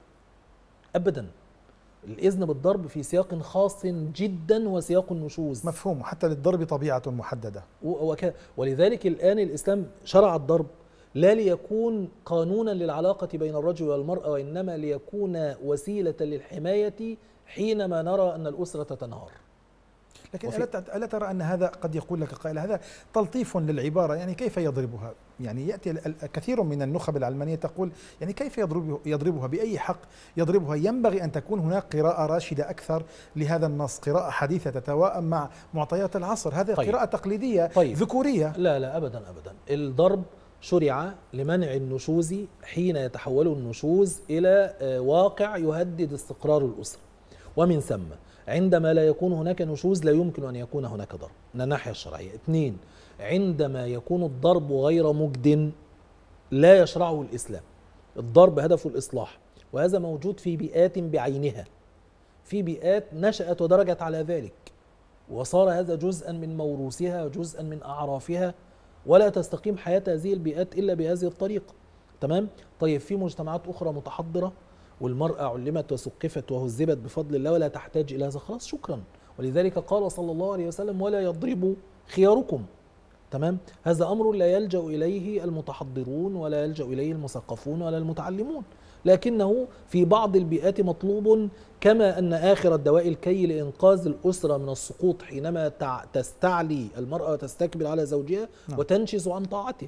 ابدا الاذن بالضرب في سياق خاص جدا وسياق النشوز مفهوم حتى للضرب طبيعه محدده ولذلك الان الاسلام شرع الضرب لا ليكون قانونا للعلاقه بين الرجل والمراه وانما ليكون وسيله للحمايه حينما نرى ان الاسره تنهار لكن ألا, ألا ترى أن هذا قد يقول لك قائل هذا تلطيف للعبارة يعني كيف يضربها يعني يأتي كثير من النخب العلمانية تقول يعني كيف يضربه يضربها بأي حق يضربها ينبغي أن تكون هناك قراءة راشدة أكثر لهذا النص قراءة حديثة تتواءم مع معطيات العصر هذا طيب قراءة تقليدية طيب ذكورية لا لا أبدا أبدا الضرب شرع لمنع النشوز حين يتحول النشوز إلى آه، واقع يهدد استقرار الأسرة ومن ثم عندما لا يكون هناك نشوز لا يمكن أن يكون هناك ضرب من الناحية الشرعية اثنين عندما يكون الضرب غير مجد لا يشرعه الإسلام الضرب هدفه الإصلاح وهذا موجود في بيئات بعينها في بيئات نشأت ودرجت على ذلك وصار هذا جزءا من موروثها وجزءا من أعرافها ولا تستقيم حياة هذه البيئات إلا بهذه الطريقة تمام؟ طيب في مجتمعات أخرى متحضرة والمرأة علمت وسقفت وهذبت بفضل الله ولا تحتاج إلى هذا خلاص شكرا ولذلك قال صلى الله عليه وسلم ولا يضرب خياركم تمام هذا أمر لا يلجأ إليه المتحضرون ولا يلجأ إليه المثقفون ولا المتعلمون لكنه في بعض البيئات مطلوب كما أن آخر الدواء الكي لإنقاذ الأسرة من السقوط حينما تستعلي المرأة وتستكبر على زوجها نعم. وتنشز عن طاعته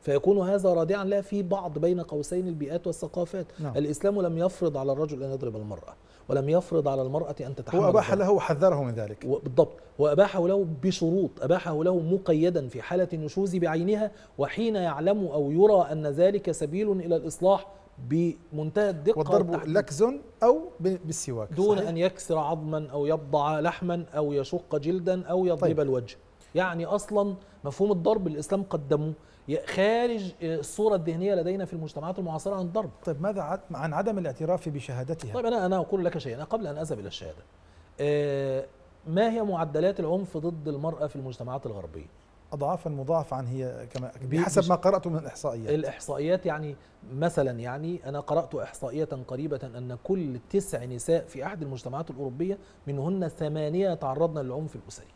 فيكون هذا رادعا لها في بعض بين قوسين البيئات والثقافات نعم. الإسلام لم يفرض على الرجل أن يضرب المرأة ولم يفرض على المرأة أن تتحمل هو أباح له وحذره من ذلك بالضبط وأباحه له بشروط أباحه له مقيدا في حالة النشوز بعينها وحين يعلم أو يرى أن ذلك سبيل إلى الإصلاح بمنتهى الدقة والضرب لكز أو بالسواك دون صحيح؟ أن يكسر عظما أو يبضع لحما أو يشق جلدا أو يضرب طيب. الوجه يعني أصلا مفهوم الضرب الإسلام قدمه خارج آه، الصوره الذهنيه لدينا في المجتمعات المعاصره عن الضرب. طيب ماذا عن عدم الاعتراف بشهادتها؟ طيب انا انا اقول لك شيئا قبل ان اذهب الى الشهاده. آه، ما هي معدلات العنف ضد المراه في المجتمعات الغربيه؟ اضعافا مضاعفه عن هي كما بحسب ما قراته من الاحصائيات الاحصائيات يعني مثلا يعني انا قرات احصائيه قريبه ان كل تسع نساء في احد المجتمعات الاوروبيه منهن ثمانيه تعرضن للعنف الاسري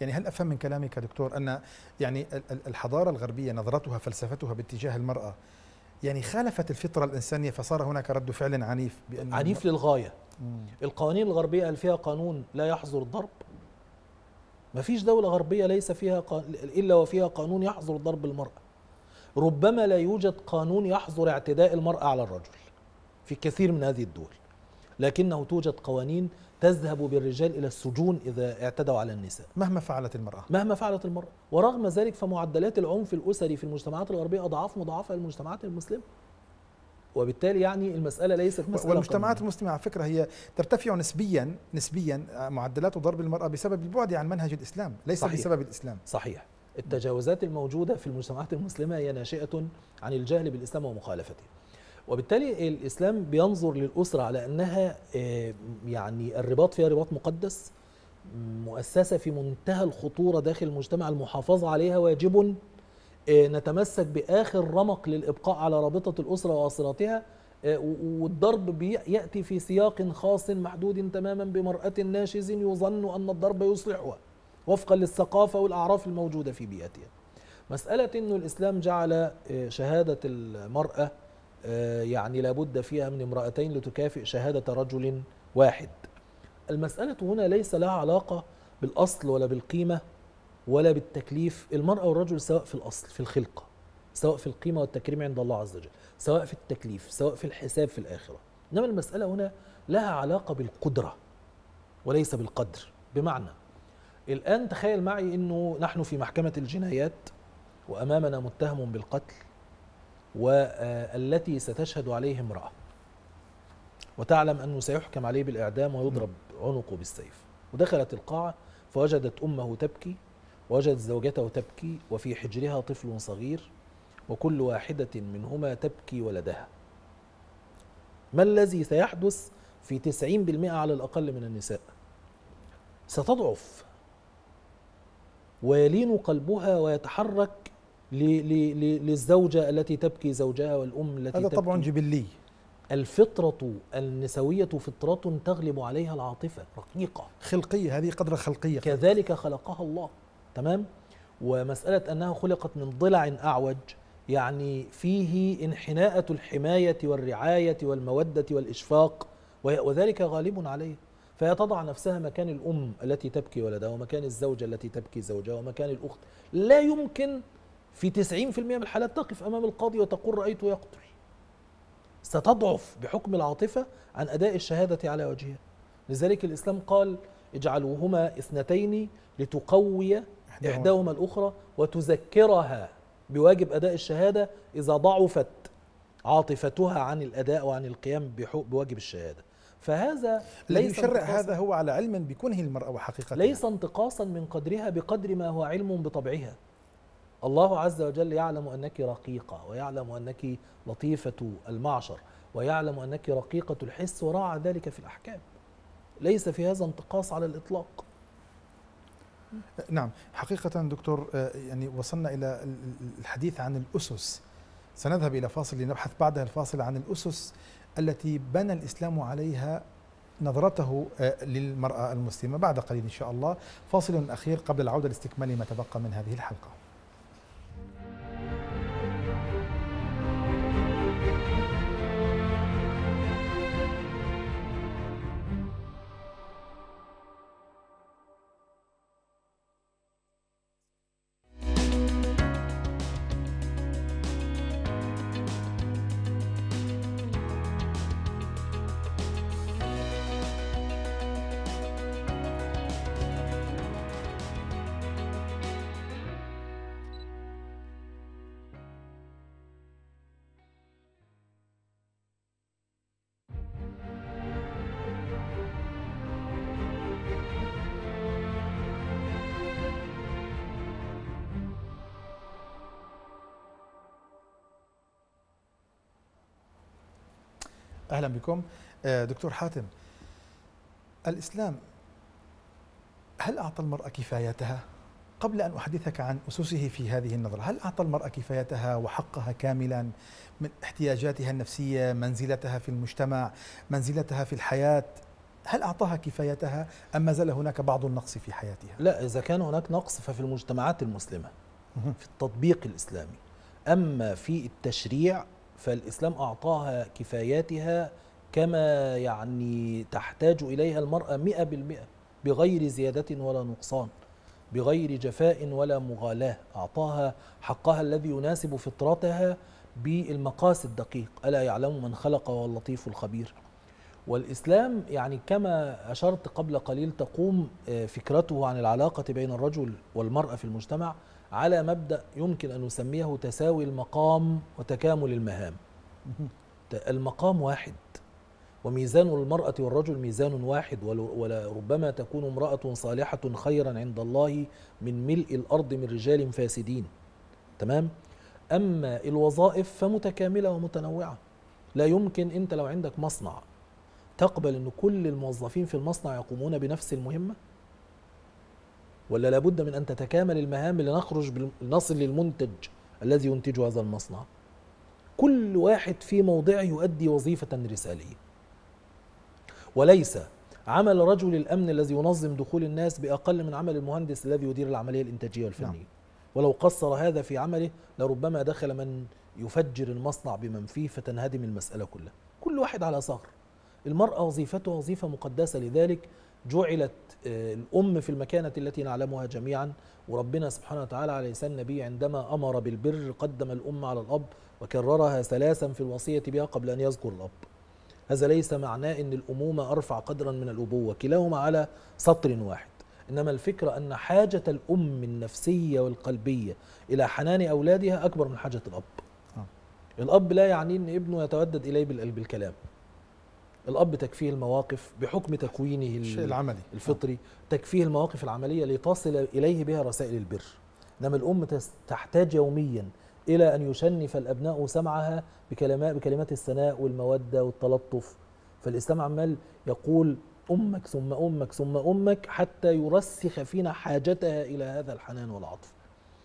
يعني هل افهم من كلامك يا دكتور ان يعني الحضاره الغربيه نظرتها فلسفتها باتجاه المراه يعني خالفت الفطره الانسانيه فصار هناك رد فعل عنيف بأن عنيف للغايه مم. القوانين الغربيه هل فيها قانون لا يحظر الضرب ما فيش دولة غربية ليس فيها إلا وفيها قانون يحظر ضرب المرأة ربما لا يوجد قانون يحظر اعتداء المرأة على الرجل في كثير من هذه الدول لكنه توجد قوانين تذهب بالرجال إلى السجون إذا اعتدوا على النساء مهما فعلت المرأة مهما فعلت المرأة ورغم ذلك فمعدلات العنف الأسري في المجتمعات الغربية أضعاف مضاعفة المجتمعات المسلمة وبالتالي يعني المساله ليست مساله والمجتمعات قانونية. المسلمه على فكره هي ترتفع نسبيا نسبيا معدلات ضرب المراه بسبب البعد عن منهج الاسلام ليس صحيح. بسبب الاسلام صحيح التجاوزات الموجوده في المجتمعات المسلمه هي ناشئه عن الجهل بالاسلام ومخالفته وبالتالي الإسلام بينظر للأسرة على أنها آه، يعني الرباط فيها رباط مقدس مؤسسة في منتهى الخطورة داخل المجتمع المحافظة عليها واجب آه، نتمسك بآخر رمق للإبقاء على رابطة الأسرة وأسرتها آه، والضرب يأتي في سياق خاص محدود تماما بمرأة ناشز يظن أن الضرب يصلحها وفقا للثقافة والأعراف الموجودة في بيئتها مسألة أن الإسلام جعل شهادة المرأة آه، يعني لابد فيها من امرأتين لتكافئ شهادة رجل واحد المسألة هنا ليس لها علاقة بالأصل ولا بالقيمة ولا بالتكليف المرأة والرجل سواء في الأصل في الخلقة سواء في القيمة والتكريم عند الله عز وجل سواء في التكليف سواء في الحساب في الآخرة إنما المسألة هنا لها علاقة بالقدرة وليس بالقدر بمعنى الآن تخيل معي أنه نحن في محكمة الجنايات وأمامنا متهم بالقتل والتي ستشهد عليه امرأة وتعلم أنه سيحكم عليه بالإعدام ويضرب عنقه بالسيف ودخلت القاعة فوجدت أمه تبكي ووجدت زوجته تبكي وفي حجرها طفل صغير وكل واحدة منهما تبكي ولدها ما الذي سيحدث في 90% على الأقل من النساء ستضعف ويلين قلبها ويتحرك للزوجة التي تبكي زوجها والأم التي هذا تبكي طبعا جبلي الفطرة النسوية فطرة تغلب عليها العاطفة رقيقة خلقية هذه قدرة خلقية كذلك خلقها الله تمام ومسألة أنها خلقت من ضلع أعوج يعني فيه انحناءة الحماية والرعاية والمودة والإشفاق وذلك غالب عليه فهي تضع نفسها مكان الأم التي تبكي ولدها ومكان الزوجة التي تبكي زوجها ومكان الأخت لا يمكن في 90% من الحالات تقف امام القاضي وتقول رايته يقتل ستضعف بحكم العاطفه عن اداء الشهاده على وجهها لذلك الاسلام قال اجعلوهما اثنتين لتقوي احداهما الاخرى وتذكرها بواجب اداء الشهاده اذا ضعفت عاطفتها عن الاداء وعن القيام بواجب الشهاده فهذا ليس يشرع هذا هو على علم بكنه المرأة وحقيقتها ليس انتقاصا من قدرها بقدر ما هو علم بطبعها الله عز وجل يعلم أنك رقيقة ويعلم أنك لطيفة المعشر ويعلم أنك رقيقة الحس وراعى ذلك في الأحكام ليس في هذا انتقاص على الإطلاق نعم حقيقة دكتور آه، يعني وصلنا إلى الحديث عن الأسس سنذهب إلى فاصل لنبحث بعدها الفاصل عن الأسس التي بنى الإسلام عليها نظرته آه، للمرأة المسلمة بعد قليل إن شاء الله فاصل أخير قبل العودة لاستكمال ما تبقى من هذه الحلقة أهلا بكم آه، دكتور حاتم الإسلام هل أعطى المرأة كفايتها؟ قبل أن أحدثك عن أسسه في هذه النظرة هل أعطى المرأة كفايتها وحقها كاملا من احتياجاتها النفسية منزلتها في المجتمع منزلتها في الحياة هل أعطاها كفايتها أم ما زال هناك بعض النقص في حياتها؟ لا إذا كان هناك نقص ففي المجتمعات المسلمة في التطبيق الإسلامي أما في التشريع فالإسلام أعطاها كفاياتها كما يعني تحتاج إليها المرأة مئة بالمئة بغير زيادة ولا نقصان بغير جفاء ولا مغالاة أعطاها حقها الذي يناسب فطرتها بالمقاس الدقيق ألا يعلم من خلق وهو اللطيف الخبير والإسلام يعني كما أشرت قبل قليل تقوم آه، فكرته عن العلاقة بين الرجل والمرأة في المجتمع على مبدأ يمكن أن نسميه تساوي المقام وتكامل المهام المقام واحد وميزان المرأة والرجل ميزان واحد ولربما تكون امرأة صالحة خيرا عند الله من ملء الأرض من رجال فاسدين تمام أما الوظائف فمتكاملة ومتنوعة لا يمكن أنت لو عندك مصنع تقبل أن كل الموظفين في المصنع يقومون بنفس المهمة ولا لابد من أن تتكامل المهام لنخرج لنصل للمنتج الذي ينتجه هذا المصنع كل واحد في موضعه يؤدي وظيفة رسالية وليس عمل رجل الأمن الذي ينظم دخول الناس بأقل من عمل المهندس الذي يدير العملية الإنتاجية والفنية نعم. ولو قصر هذا في عمله لربما دخل من يفجر المصنع بمن فيه فتنهدم المسألة كلها كل واحد على صغر المرأة وظيفتها وظيفة مقدسة لذلك جعلت آه، الأم في المكانة التي نعلمها جميعا وربنا سبحانه وتعالى على لسان النبي عندما أمر بالبر قدم الأم على الأب وكررها ثلاثا في الوصية بها قبل أن يذكر الأب هذا ليس معناه أن الأمومة أرفع قدرا من الأبوة كلاهما على سطر واحد إنما الفكرة أن حاجة الأم النفسية والقلبية إلى حنان أولادها أكبر من حاجة الأب آه. الأب لا يعني أن ابنه يتودد إليه بالقلب الكلام الاب تكفيه المواقف بحكم تكوينه الشيء العملي الفطري تكفيه المواقف العمليه لتصل اليه بها رسائل البر انما الام تحتاج يوميا الى ان يشنف الابناء سمعها بكلمات بكلمات الثناء والموده والتلطف فالاسلام عمال يقول امك ثم امك ثم امك حتى يرسخ فينا حاجتها الى هذا الحنان والعطف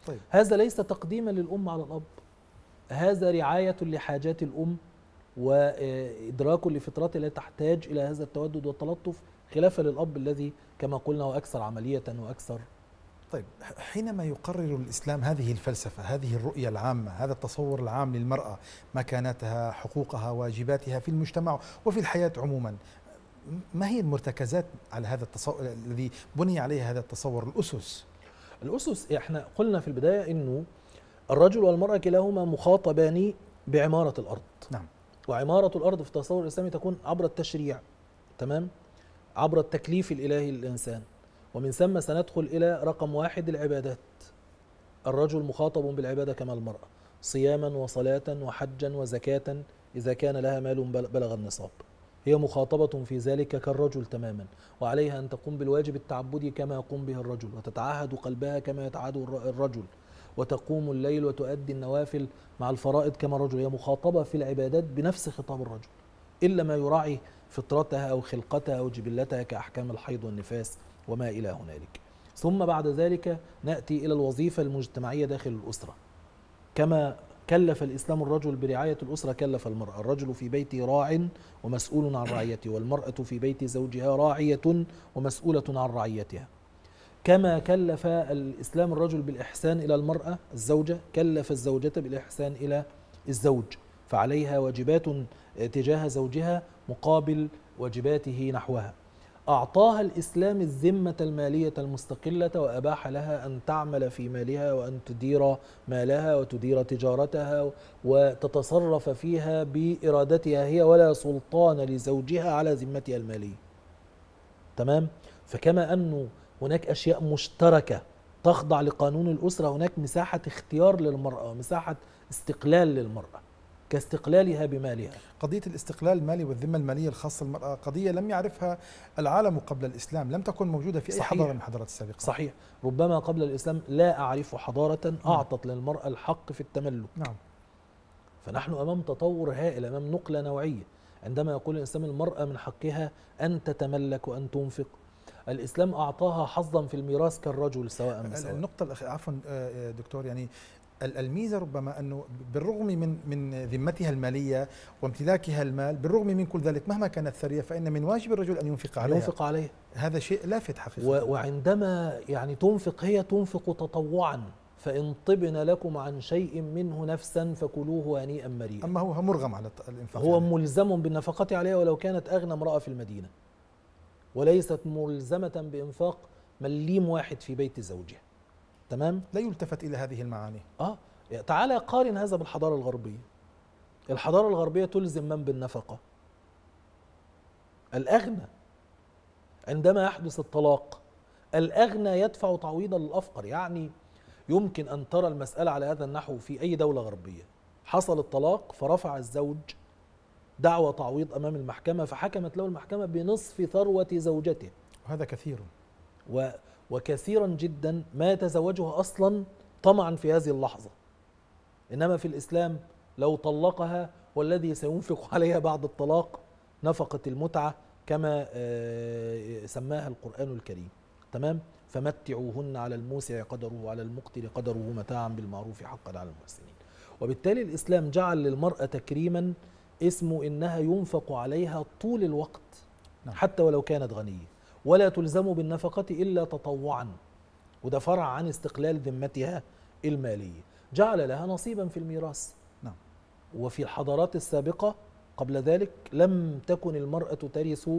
طيب. هذا ليس تقديما للام على الاب هذا رعايه لحاجات الام وادراكه لفترات التي تحتاج الى هذا التودد والتلطف خلافا للاب الذي كما قلنا هو اكثر عمليه واكثر طيب حينما يقرر الاسلام هذه الفلسفه، هذه الرؤيه العامه، هذا التصور العام للمراه، مكانتها، حقوقها، واجباتها في المجتمع وفي الحياه عموما، ما هي المرتكزات على هذا التصور الذي بني عليه هذا التصور الاسس؟ الاسس احنا قلنا في البدايه انه الرجل والمراه كلاهما مخاطبان بعماره الارض. وعمارة الأرض في التصور الإسلامي تكون عبر التشريع تمام عبر التكليف الإلهي للإنسان ومن ثم سندخل إلى رقم واحد العبادات الرجل مخاطب بالعبادة كما المرأة صياما وصلاة وحجا وزكاة إذا كان لها مال بلغ النصاب هي مخاطبة في ذلك كالرجل تماما وعليها أن تقوم بالواجب التعبدي كما يقوم به الرجل وتتعهد قلبها كما يتعهد الرجل وتقوم الليل وتؤدي النوافل مع الفرائض كما الرجل هي مخاطبة في العبادات بنفس خطاب الرجل إلا ما يراعي فطرتها أو خلقتها أو جبلتها كأحكام الحيض والنفاس وما إلى هنالك ثم بعد ذلك نأتي إلى الوظيفة المجتمعية داخل الأسرة كما كلف الإسلام الرجل برعاية الأسرة كلف المرأة الرجل في بيته راع ومسؤول عن رعيته والمرأة في بيت زوجها راعية ومسؤولة عن رعيتها كما كلف الإسلام الرجل بالإحسان إلى المرأة الزوجة كلف الزوجة بالإحسان إلى الزوج فعليها واجبات تجاه زوجها مقابل واجباته نحوها أعطاها الإسلام الذمة المالية المستقلة وأباح لها أن تعمل في مالها وأن تدير مالها وتدير تجارتها وتتصرف فيها بإرادتها هي ولا سلطان لزوجها على ذمتها المالية تمام؟ فكما أنه هناك أشياء مشتركة تخضع لقانون الأسرة هناك مساحة اختيار للمرأة مساحة استقلال للمرأة كاستقلالها بمالها قضية الاستقلال المالي والذمة المالية الخاصة للمرأة قضية لم يعرفها العالم قبل الإسلام لم تكن موجودة في أي حضارة من الحضارات السابقة صحيح ربما قبل الإسلام لا أعرف حضارة نعم. أعطت للمرأة الحق في التملك نعم فنحن أمام تطور هائل أمام نقلة نوعية عندما يقول الإسلام المرأة من حقها أن تتملك وأن تنفق الإسلام أعطاها حظا في الميراث كالرجل سواء بسواء النقطة عفوا آه، آه، دكتور يعني الميزة ربما أنه بالرغم من من ذمتها المالية وامتلاكها المال بالرغم من كل ذلك مهما كانت ثرية فإن من واجب الرجل أن ينفق عليها ينفق عليها هذا شيء لافت حقيقة وعندما يعني تنفق هي تنفق تطوعا فإن طبن لكم عن شيء منه نفسا فكلوه هنيئا مريئا أما هو مرغم على الإنفاق هو يعني. ملزم بالنفقة عليها ولو كانت أغنى امرأة في المدينة وليست ملزمة بإنفاق مليم واحد في بيت زوجها تمام؟ لا يلتفت إلى هذه المعاني آه تعالى قارن هذا بالحضارة الغربية الحضارة الغربية تلزم من بالنفقة الأغنى عندما يحدث الطلاق الأغنى يدفع تعويضا للأفقر يعني يمكن أن ترى المسألة على هذا النحو في أي دولة غربية حصل الطلاق فرفع الزوج دعوى تعويض امام المحكمه فحكمت له المحكمه بنصف ثروه زوجته وهذا كثير و وكثيرا جدا ما يتزوجها اصلا طمعا في هذه اللحظه انما في الاسلام لو طلقها والذي سينفق عليها بعد الطلاق نفقه المتعه كما آه، سماها القران الكريم تمام فمتعوهن على الموسع قدره وعلى المقتل قدره متاعا بالمعروف حقا على المحسنين وبالتالي الاسلام جعل للمراه تكريما اسمه إنها ينفق عليها طول الوقت نعم. حتى ولو كانت غنية ولا تلزم بالنفقة إلا تطوعا وده فرع عن استقلال ذمتها المالية جعل لها نصيبا في الميراث نعم. وفي الحضارات السابقة قبل ذلك لم تكن المرأة ترث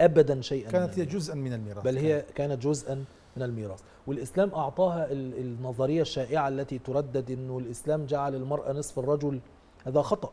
أبدا شيئا كانت هي جزءا من الميراث بل هي كانت جزءا من الميراث والإسلام أعطاها النظرية الشائعة التي تردد أنه الإسلام جعل المرأة نصف الرجل هذا خطأ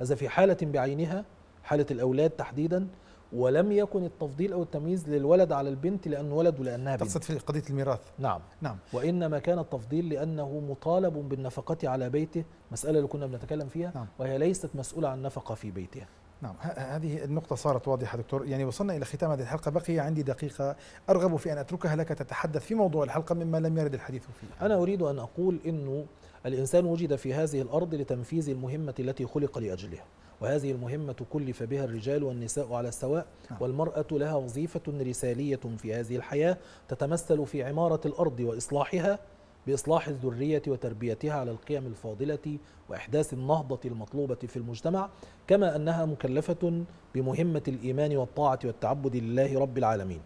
هذا في حالة بعينها حالة الأولاد تحديدا ولم يكن التفضيل أو التمييز للولد على البنت لأنه ولد ولأنها بنت تقصد في قضية الميراث نعم نعم وإنما كان التفضيل لأنه مطالب بالنفقة على بيته مسألة اللي كنا بنتكلم فيها نعم. وهي ليست مسؤولة عن نفقة في بيتها نعم هذه النقطة صارت واضحة دكتور يعني وصلنا إلى ختام هذه الحلقة بقي عندي دقيقة أرغب في أن أتركها لك تتحدث في موضوع الحلقة مما لم يرد الحديث فيه أنا أريد أن أقول أنه الإنسان وجد في هذه الأرض لتنفيذ المهمة التي خلق لأجلها وهذه المهمة كلف بها الرجال والنساء على السواء نعم. والمرأة لها وظيفة رسالية في هذه الحياة تتمثل في عمارة الأرض وإصلاحها بإصلاح الذرية وتربيتها على القيم الفاضلة وإحداث النهضة المطلوبة في المجتمع كما أنها مكلفة بمهمة الإيمان والطاعة والتعبد لله رب العالمين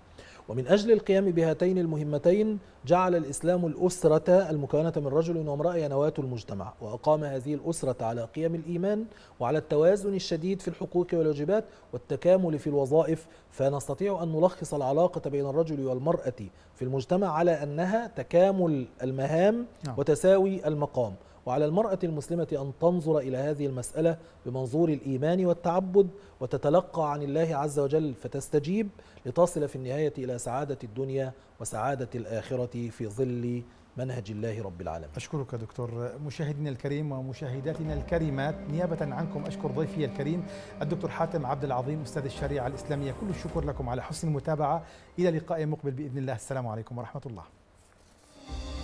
ومن أجل القيام بهاتين المهمتين جعل الإسلام الأسرة المكونة من رجل وامرأة نواة المجتمع وأقام هذه الأسرة على قيم الإيمان وعلى التوازن الشديد في الحقوق والواجبات والتكامل في الوظائف فنستطيع أن نلخص العلاقة بين الرجل والمرأة في المجتمع على أنها تكامل المهام نعم. وتساوي المقام وعلى المرأة المسلمة أن تنظر إلى هذه المسألة بمنظور الإيمان والتعبد وتتلقى عن الله عز وجل فتستجيب لتصل في النهاية إلى سعادة الدنيا وسعادة الآخرة في ظل منهج الله رب العالمين أشكرك دكتور مشاهدينا الكريم ومشاهداتنا الكريمات نيابة عنكم أشكر ضيفي الكريم الدكتور حاتم عبد العظيم أستاذ الشريعة الإسلامية كل الشكر لكم على حسن المتابعة إلى لقاء مقبل بإذن الله السلام عليكم ورحمة الله